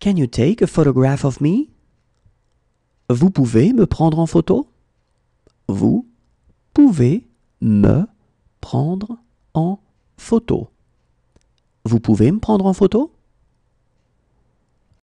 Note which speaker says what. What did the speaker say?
Speaker 1: Can you take a photograph of me? Vous pouvez me prendre en photo? Vous pouvez me prendre en photo. Vous pouvez me prendre en photo?